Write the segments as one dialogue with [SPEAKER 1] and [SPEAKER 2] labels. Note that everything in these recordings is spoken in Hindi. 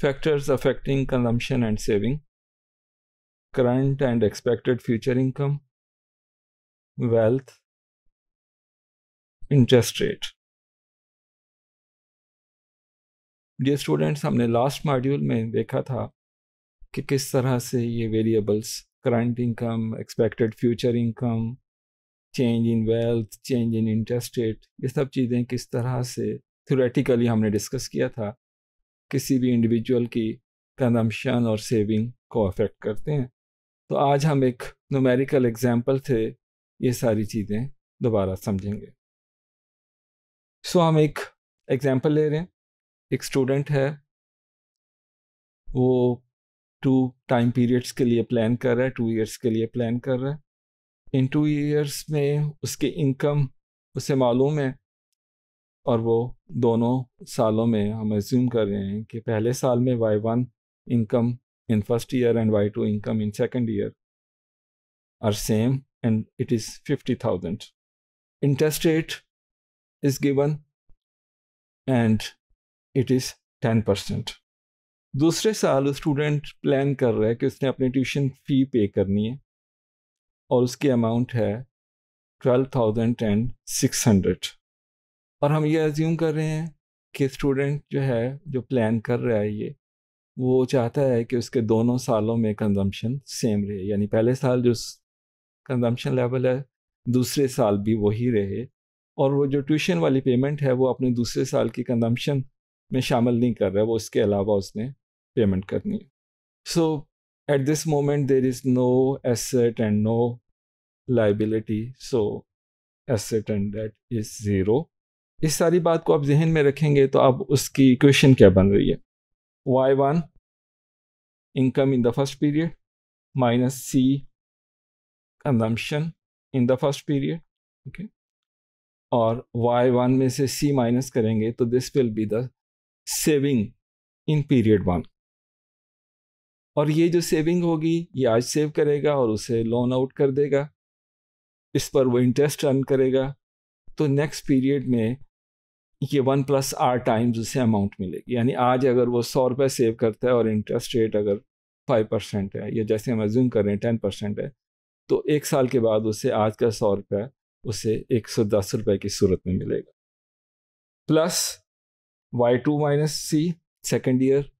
[SPEAKER 1] factors affecting consumption and saving, current and expected future income, wealth, interest rate. Dear students हमने लास्ट मॉड्यूल में देखा था कि किस तरह से ये variables current income expected future income change in wealth change in interest rate ये सब चीज़ें किस तरह से थ्योरेटिकली हमने डिस्कस किया था किसी भी इंडिविजुअल की कंजम्पशन और सेविंग को अफेक्ट करते हैं तो आज हम एक नोमेरिकल एग्जाम्पल से ये सारी चीज़ें दोबारा समझेंगे सो हम एक एग्जाम्पल ले रहे हैं एक स्टूडेंट है वो टू टाइम पीरियड्स के लिए प्लान कर रहा है टू ईयर्स के लिए प्लान कर रहा है इन टू ईयर्स में उसके इनकम उसे मालूम है और वो दोनों सालों में हम एज्यूम कर रहे हैं कि पहले साल में Y one income in first year and Y two income in second year are same and it is fifty thousand interest rate is given and it is ten percent दूसरे साल स्टूडेंट प्लान कर रहा है कि उसने अपनी ट्यूशन फ़ी पे करनी है और उसकी अमाउंट है twelve thousand and six hundred और हम ये अज्यूम कर रहे हैं कि स्टूडेंट जो है जो प्लान कर रहा है ये वो चाहता है कि उसके दोनों सालों में कंजम्पशन सेम रहे यानी पहले साल जो कंजम्पशन लेवल है दूसरे साल भी वही रहे और वो जो ट्यूशन वाली पेमेंट है वो अपने दूसरे साल की कंजम्पशन में शामिल नहीं कर रहा है वो इसके अलावा उसने पेमेंट करनी है so at this moment there is no asset and no liability so asset and debt is zero इस सारी बात को आप जहन में रखेंगे तो अब उसकी इक्वेशन क्या बन रही है Y one income in the first period minus C consumption in the first period okay और वाई वन में से सी माइनस करेंगे तो this will be the saving in period one और ये जो सेविंग होगी ये आज सेव करेगा और उसे लोन आउट कर देगा इस पर वो इंटरेस्ट अर्न करेगा तो नेक्स्ट पीरियड में ये वन प्लस आर टाइम्स उसे अमाउंट मिलेगी यानी आज अगर वो सौ रुपये सेव करता है और इंटरेस्ट रेट अगर फाइव परसेंट है या जैसे हम एज्यूम कर रहे हैं टेन परसेंट है तो एक साल के बाद उसे आज का सौ रुपये उसे एक सौ दस रुपये की सूरत में मिलेगा plus Y two minus C second year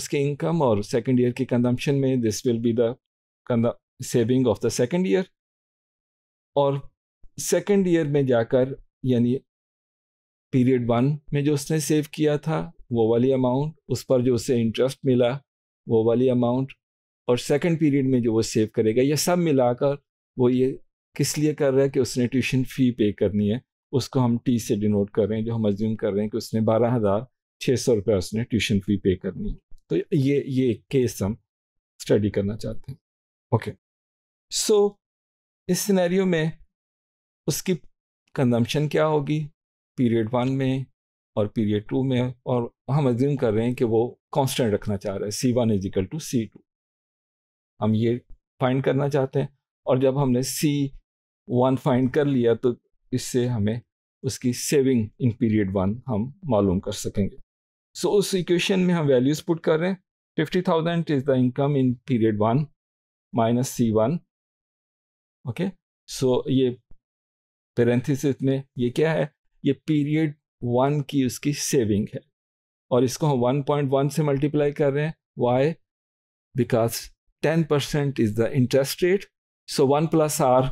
[SPEAKER 1] उसके इनकम और सेकेंड ईयर की कंजम्पशन में this will be the saving of the second year और सेकेंड ईयर में जाकर यानी पीरियड वन में जो उसने सेव किया था वो वाली अमाउंट उस पर जो उसे इंटरेस्ट मिला वो वाली अमाउंट और सेकंड पीरियड में जो वो सेव करेगा ये सब मिलाकर वो ये किस लिए कर रहा है कि उसने ट्यूशन फ़ी पे करनी है उसको हम टी से डिनोट कर रहे हैं जो हम अज्यूम कर रहे हैं कि उसने बारह हज़ार छः सौ रुपया उसने ट्यूशन फ़ी पे करनी है तो ये ये केस हम स्टडी करना चाहते हैं ओके सो इस सिनेरियो में उसकी कंजम्पशन क्या होगी पीरियड वन में और पीरियड टू में और हम एज्यूम कर रहे हैं कि वो कांस्टेंट रखना चाह रहा है C one is equal to C two हम ये फाइंड करना चाहते हैं और जब हमने सी वन फाइंड कर लिया तो इससे हमें उसकी सेविंग इन पीरियड वन हम मालूम कर सकेंगे सो so, उस इक्वेशन में हम वैल्यूज़ पुट कर रहे हैं fifty thousand is the income in period one minus C one okay so ये पेरेंथिस में ये क्या है ये पीरियड वन की उसकी सेविंग है और इसको हम 1.1 से मल्टीप्लाई कर रहे हैं Y because 10 percent is the interest rate R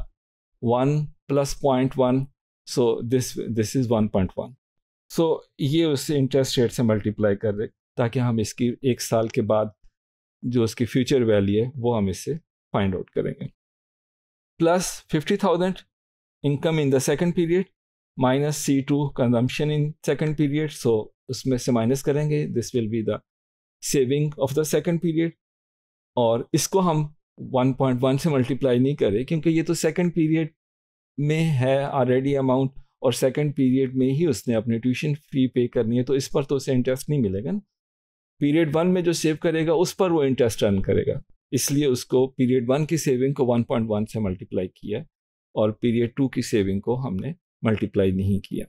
[SPEAKER 1] 1 plus point 1 so this this is one point 1.1 so ये उससे इंटरेस्ट रेट से मल्टीप्लाई कर रहे ताकि हम इसकी एक साल के बाद जो उसकी फ्यूचर वैल्यू है वो हम इससे फाइंड आउट करेंगे plus fifty thousand income in the second period minus C two consumption in second period so उसमें से माइनस करेंगे this will be the saving of the second period और इसको हम 1.1 से मल्टीप्लाई नहीं करें क्योंकि ये तो सेकेंड पीरियड में है ऑलरेडी अमाउंट और सेकेंड पीरियड में ही उसने अपने ट्यूशन फी पे करनी है तो इस पर तो उसे इंटरेस्ट नहीं मिलेगा ना पीरियड वन में जो सेव करेगा उस पर वो इंटरेस्ट अर्न करेगा इसलिए उसको पीरियड वन की सेविंग को 1.1 से मल्टीप्लाई किया और पीरियड टू की सेविंग को हमने मल्टीप्लाई नहीं किया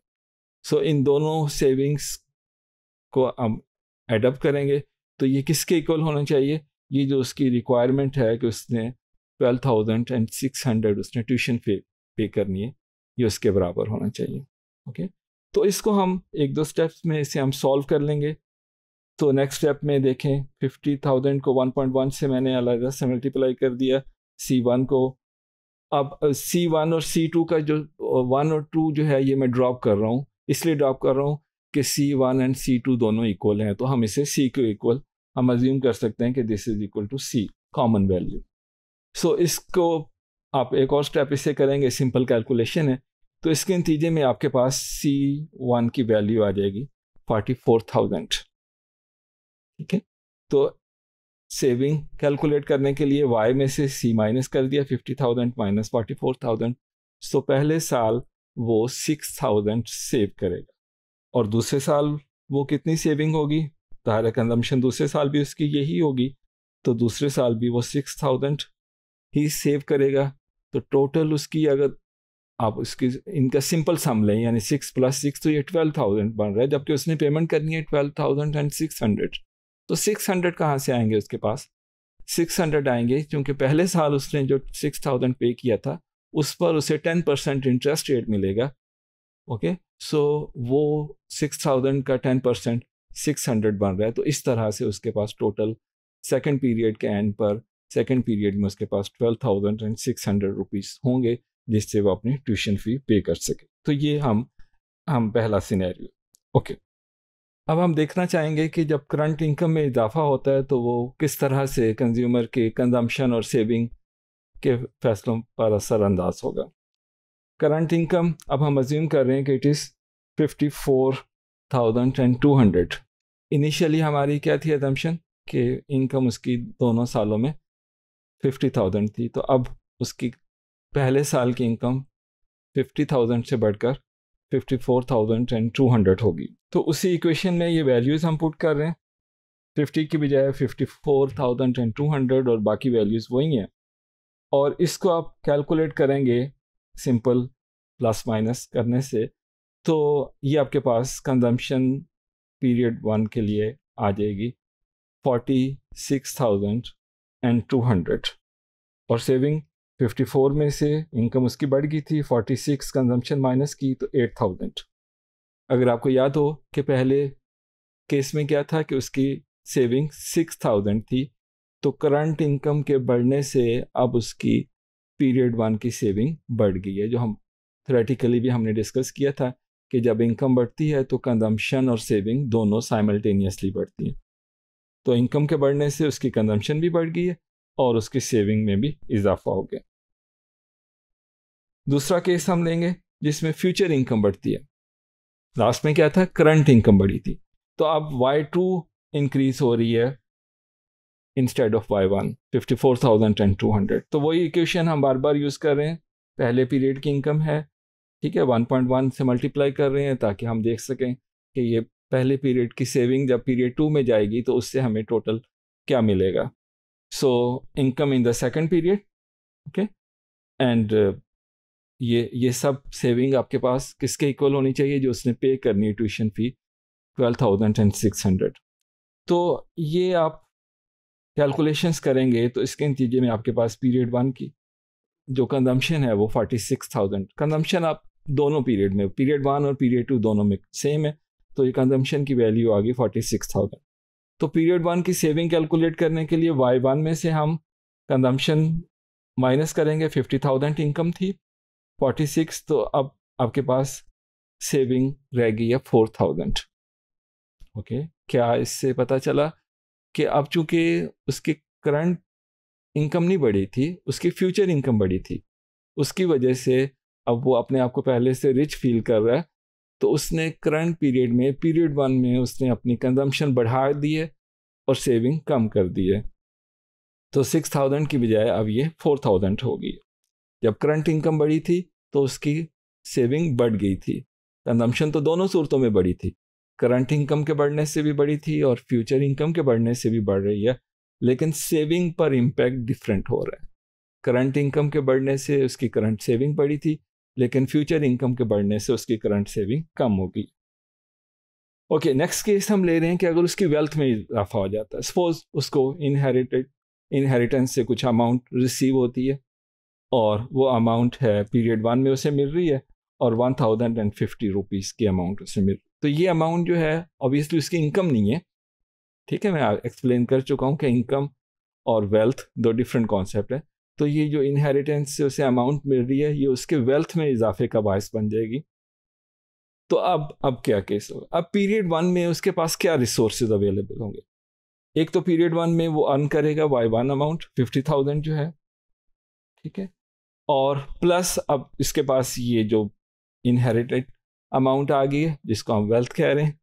[SPEAKER 1] सो so, इन दोनों सेविंग्स को हम एडअप करेंगे तो ये किसके इक्वल होना चाहिए ये जो उसकी रिक्वायरमेंट है कि उसने twelve thousand and six hundred उसने ट्यूशन पे पे करनी है ये उसके बराबर होना चाहिए ओके okay? तो इसको हम एक दो स्टेप्स में इसे हम सॉल्व कर लेंगे तो नेक्स्ट स्टेप में देखें फिफ्टी थाउजेंड को वन पॉइंट वन से मैंने अलग से मल्टीप्लाई कर दिया सी वन को अब सी वन और सी टू का जो वन और टू जो है ये मैं ड्रॉप कर रहा हूँ इसलिए ड्रॉप कर रहा हूँ कि C one and C two दोनों इक्वल हैं तो हम इसे सी को इक्वल हम अज्यूम कर सकते हैं कि this is equal to C common value so इसको आप एक और स्टेप इसे करेंगे सिंपल कैलकुलेशन है तो इसके नतीजे में आपके पास सी वन की वैल्यू आ जाएगी फोर्टी फोर थाउजेंड ठीक है तो सेविंग कैलकुलेट करने के लिए वाई में से सी माइनस कर दिया fifty thousand minus forty four thousand so पहले साल वो सिक्स थाउजेंड सेव करेगा और दूसरे साल वो कितनी सेविंग होगी तारा कंजम्पशन दूसरे साल भी उसकी यही होगी तो दूसरे साल भी वो सिक्स थाउजेंड ही सेव करेगा तो टोटल उसकी अगर आप उसकी इनका सिंपल सम लें यानी सिक्स प्लस सिक्स तो ये ट्वेल्व थाउजेंड बन रहा है जबकि उसने पेमेंट करनी है twelve thousand and six hundred तो सिक्स हंड्रेड कहाँ से आएंगे उसके पास सिक्स हंड्रेड आएंगे क्योंकि पहले साल उसने जो सिक्स थाउजेंड पे किया था उस पर उसे टेन परसेंट इंटरेस्ट रेट मिलेगा ओके सो वो सिक्स थाउजेंड का टेन परसेंट सिक्स हंड्रेड बन रहा है तो इस तरह से उसके पास टोटल सेकेंड पीरियड के एंड पर सेकेंड पीरियड में उसके पास twelve thousand and six hundred rupees होंगे जिससे वो अपनी ट्यूशन फ़ी पे कर सके तो ये हम हम पहला सिनेरियो ओके okay. अब हम देखना चाहेंगे कि जब करंट इनकम में इजाफा होता है तो वो किस तरह से कंज्यूमर के कंजम्पशन और सेविंग के फैसलों पर असरअंदाज होगा करंट इनकम अब हम अज्यूम कर रहे हैं कि it is fifty four thousand and two hundred initially हमारी क्या थी एजम्पन कि इनकम उसकी दोनों सालों में फिफ्टी थाउजेंड थी तो अब उसकी पहले साल की इनकम फिफ्टी थाउजेंड से बढ़कर 54,200 होगी तो उसी इक्वेशन में ये वैल्यूज़ हम पुट कर रहे हैं 50 की बजाय 54,200 और बाकी वैल्यूज़ वही हैं और इसको आप कैलकुलेट करेंगे सिंपल प्लस माइनस करने से तो ये आपके पास कंजम्पशन पीरियड वन के लिए आ जाएगी 46,200 और सेविंग 54 में से इनकम उसकी बढ़ गई थी 46 कंजम्पशन माइनस की तो 8000 अगर आपको याद हो कि पहले केस में क्या था कि उसकी सेविंग 6000 थी तो करंट इनकम के बढ़ने से अब उसकी पीरियड वन की सेविंग बढ़ गई है जो हम थ्रेटिकली भी हमने डिस्कस किया था कि जब इनकम बढ़ती है तो कंजम्पशन और सेविंग दोनों साइमल्टेनियसली बढ़ती हैं तो इनकम के बढ़ने से उसकी कंजम्पशन भी बढ़ गई है और उसकी सेविंग में भी इजाफा हो गया दूसरा केस हम लेंगे जिसमें फ्यूचर इनकम बढ़ती है लास्ट में क्या था करंट इनकम बढ़ी थी तो अब वाई टू इंक्रीज हो रही है instead of Y one fifty four thousand and two hundred तो वही इक्वेशन हम बार बार यूज़ कर रहे हैं पहले पीरियड की इनकम है ठीक है वन पॉइंट वन से मल्टीप्लाई कर रहे हैं ताकि हम देख सकें कि ये पहले पीरियड की सेविंग जब पीरियड टू में जाएगी तो उससे हमें टोटल क्या मिलेगा so income in the second period okay and ये ये सब सेविंग आपके पास किसके इक्वल होनी चाहिए जो उसने पे करनी है tuition fee twelve thousand and six hundred तो ये आप कैलकुलेशंस करेंगे तो इसके नतीजे में आपके पास पीरियड वन की जो कंजम्पशन है वो फोर्टी सिक्स थाउजेंड कंजम्पशन आप दोनों पीरियड में पीरियड वन और पीरियड टू दोनों में सेम है तो ये कंजम्पशन की वैल्यू आ गई फोर्टी सिक्स थाउजेंड तो पीरियड वन की सेविंग कैलकुलेट करने के लिए वाई वन में से हम कंजम्पशन माइनस करेंगे फिफ्टी थाउजेंड इनकम थी फोर्टी सिक्स तो अब आपके पास सेविंग रह गई है फोर थाउजेंड ओके क्या इससे पता चला कि अब चूंकि उसकी करंट इनकम नहीं बढ़ी थी उसकी फ्यूचर इनकम बढ़ी थी उसकी वजह से अब वो अपने आप को पहले से रिच फील कर रहा है तो उसने करंट पीरियड में पीरियड वन में उसने अपनी कंजम्पशन बढ़ा दी है और सेविंग कम कर दी है तो सिक्स थाउजेंड की बजाय अब ये फोर थाउजेंड होगी जब करंट इनकम बढ़ी थी तो उसकी सेविंग बढ़ गई थी कंजम्पशन तो दोनों सूरतों में बढ़ी थी करंट इनकम के बढ़ने से भी बढ़ी थी और फ्यूचर इनकम के बढ़ने से भी बढ़ रही है लेकिन सेविंग पर इम्पैक्ट डिफरेंट हो रहा है करंट इनकम के बढ़ने से उसकी करंट सेविंग बढ़ी थी लेकिन फ्यूचर इनकम के बढ़ने से उसकी करंट सेविंग कम होगी ओके नेक्स्ट केस हम ले रहे हैं कि अगर उसकी वेल्थ में इजाफा हो जाता है सपोज उसको इनहेरिटेड इनहेरिटेंस से कुछ अमाउंट रिसीव होती है और वो अमाउंट है पीरियड वन में उसे मिल रही है और one thousand and fifty rupees की अमाउंट उसे मिल तो ये अमाउंट जो है ऑब्वियसली उसकी इनकम नहीं है ठीक है मैं एक्सप्लेन कर चुका हूँ कि इनकम और वेल्थ दो डिफरेंट कॉन्सेप्ट है तो ये जो इनहेरिटेंस से उसे अमाउंट मिल रही है ये उसके वेल्थ में इजाफे का बायस बन जाएगी तो अब अब क्या केस होगा अब पीरियड वन में उसके पास क्या रिसोर्सेज अवेलेबल होंगे एक तो पीरियड वन में वो अर्न करेगा by one amount fifty thousand जो है ठीक है और प्लस अब इसके पास ये जो इनहेरिटेड अमाउंट आ गई है जिसको हम वेल्थ कह रहे हैं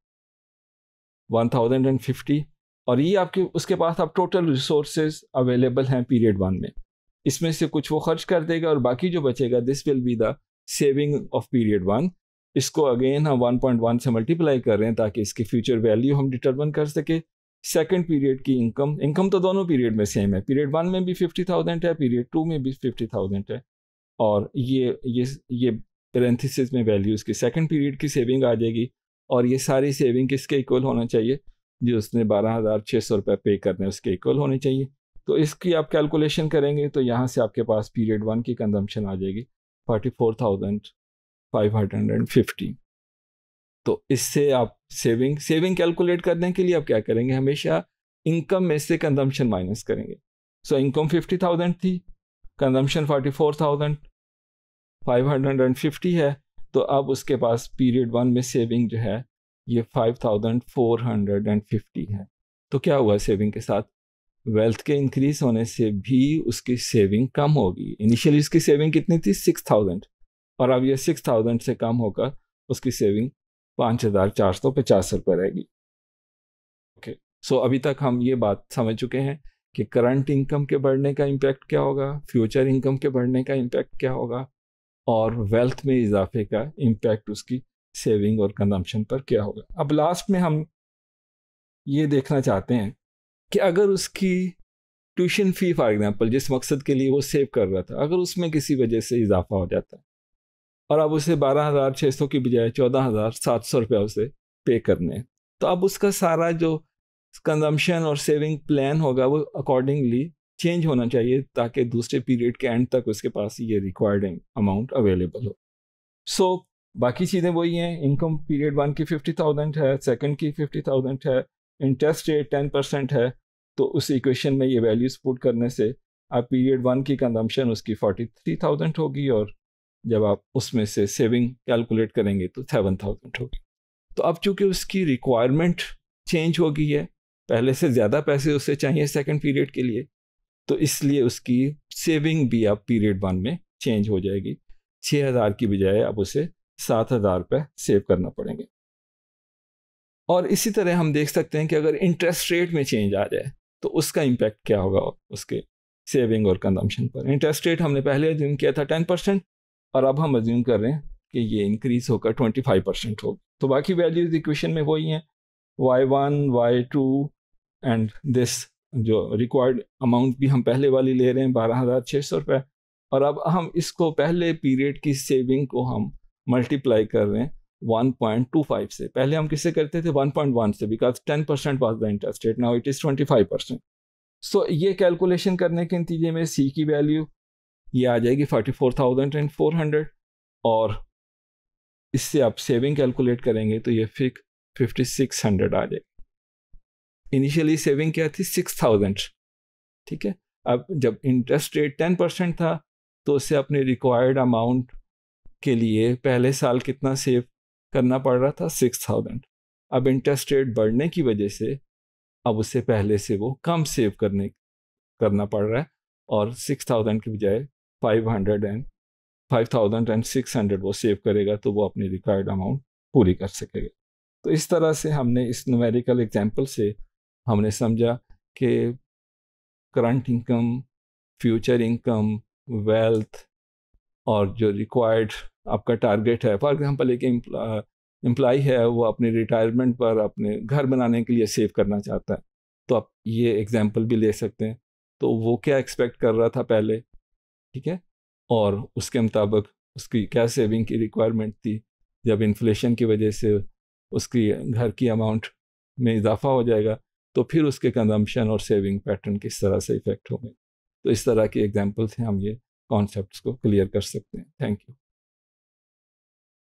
[SPEAKER 1] वन थाउजेंड एंड फिफ्टी और ये आपके उसके पास अब टोटल रिसोर्सेज अवेलेबल हैं पीरियड वन में इसमें से कुछ वो खर्च कर देगा और बाकी जो बचेगा this will be the saving of period one इसको अगेन हम 1.1 से मल्टीप्लाई कर रहे हैं ताकि इसकी फ्यूचर वैल्यू हम डिटर्मन कर सके सेकेंड पीरियड की इनकम इनकम तो दोनों पीरियड में सेम है पीरियड वन में भी फिफ्टी है पीरियड टू में भी फिफ्टी है और ये ये ये पेरेंथिस में वैल्यूज़ की सेकंड पीरियड की सेविंग आ जाएगी और ये सारी सेविंग किसके इक्वल होना चाहिए जो उसने बारह हज़ार छः सौ रुपये पे करने उसके इक्वल होने चाहिए तो इसकी आप कैलकुलेशन करेंगे तो यहाँ से आपके पास पीरियड वन की कंजम्पशन आ जाएगी forty four thousand five hundred and fifty तो इससे आप सेविंग सेविंग कैलकुलेट करने के लिए आप क्या करेंगे हमेशा इनकम में से कंजम्पशन माइनस करेंगे सो इनकम फिफ्टी थाउजेंड थी कंजम्पशन 44,550 है तो अब उसके पास पीरियड वन में सेविंग जो है ये 5,450 है तो क्या हुआ सेविंग के साथ वेल्थ के इंक्रीज होने से भी उसकी सेविंग कम होगी इनिशियली उसकी सेविंग कितनी थी 6,000 और अब ये 6,000 से कम होकर उसकी सेविंग पाँच हज़ार चार सौ पचास रुपये रहेगी ओके सो अभी तक हम ये बात समझ चुके हैं कि करंट इनकम के बढ़ने का इम्पैक्ट क्या होगा फ्यूचर इनकम के बढ़ने का इम्पैक्ट क्या होगा और वेल्थ में इजाफे का इम्पैक्ट उसकी सेविंग और कंजम्पशन पर क्या होगा अब लास्ट में हम ये देखना चाहते हैं कि अगर उसकी ट्यूशन फ़ी फॉर एग्ज़ाम्पल जिस मकसद के लिए वो सेव कर रहा था अगर उसमें किसी वजह से इजाफा हो जाता है और अब उसे बारह हज़ार छः सौ की बजाय चौदह हज़ार सात सौ रुपया उसे पे करने हैं तो अब उसका सारा जो कंजम्पशन और सेविंग प्लान होगा वो अकॉर्डिंगली चेंज होना चाहिए ताकि दूसरे पीरियड के एंड तक उसके पास ये रिक्वायर्ड अमाउंट अवेलेबल हो सो so, बाकी चीज़ें वही हैं इनकम पीरियड वन की फिफ्टी थाउजेंड है सेकंड की फिफ्टी थाउजेंड है इंटरेस्ट रेट टेन परसेंट है तो उस इक्वेशन में ये वैल्यू सपोर्ट करने से आप पीरियड वन की कंजम्पशन उसकी फोर्टी थ्री थाउजेंड होगी और जब आप उसमें से सेविंग कैलकुलेट करेंगे तो सेवन थाउजेंड होगी तो अब चूंकि उसकी रिक्वायरमेंट चेंज हो गई है पहले से ज़्यादा पैसे उसे चाहिए सेकेंड पीरियड के लिए तो इसलिए उसकी सेविंग भी अब पीरियड वन में चेंज हो जाएगी छः हज़ार की बजाय अब उसे सात हज़ार रुपये सेव करना पड़ेंगे और इसी तरह हम देख सकते हैं कि अगर इंटरेस्ट रेट में चेंज आ जाए तो उसका इम्पैक्ट क्या होगा उसके सेविंग और कंजम्पशन पर इंटरेस्ट रेट हमने पहले अज्यूम किया था टेन परसेंट और अब हम अज्यूम कर रहे हैं कि ये इंक्रीज़ होकर ट्वेंटी फाइव परसेंट हो तो बाकी वैल्यूज इक्वेशन में वही हैं Y one Y two and this जो रिक्वायर्ड अमाउंट भी हम पहले वाली ले रहे हैं बारह हज़ार छः सौ रुपये और अब हम इसको पहले पीरियड की सेविंग को हम मल्टीप्लाई कर रहे हैं 1.25 से पहले हम किससे करते थे 1.1 से because 10 percent was the interest rate now it is 25 percent so ये कैलकुलेशन करने के नतीजे में सी की वैल्यू ये आ जाएगी 44,400 और इससे आप सेविंग कैलकुलेट करेंगे तो ये फिक 5600 आ जाएगी इनिशियली सेविंग क्या थी सिक्स थाउजेंड ठीक है अब जब इंटरेस्ट रेट टेन परसेंट था तो उससे अपने रिक्वायर्ड अमाउंट के लिए पहले साल कितना सेव करना पड़ रहा था सिक्स थाउजेंड अब इंटरेस्ट रेट बढ़ने की वजह से अब उससे पहले से वो कम सेव करने करना पड़ रहा है और सिक्स थाउजेंड के बजाय five hundred and five thousand and six hundred वो सेव करेगा तो वो अपनी रिक्वायर्ड अमाउंट पूरी कर सकेगा तो इस तरह से हमने इस न्यूमेरिकल एग्जाम्पल से हमने समझा कि current income future income wealth और जो रिक्वायर्ड आपका टारगेट है फॉर एग्जांपल एक एम्प्लाई है वो अपने रिटायरमेंट पर अपने घर बनाने के लिए सेव करना चाहता है तो आप ये एग्जांपल भी ले सकते हैं तो वो क्या एक्सपेक्ट कर रहा था पहले ठीक है और उसके मुताबिक उसकी क्या सेविंग की रिक्वायरमेंट थी जब इन्फ्लेशन की वजह से उसकी घर की अमाउंट में इजाफा हो जाएगा तो फिर उसके कंजम्पशन और सेविंग पैटर्न किस तरह से इफेक्ट होंगे तो इस तरह की एग्जाम्पल से हम ये कॉन्सेप्ट को क्लियर कर सकते हैं थैंक यू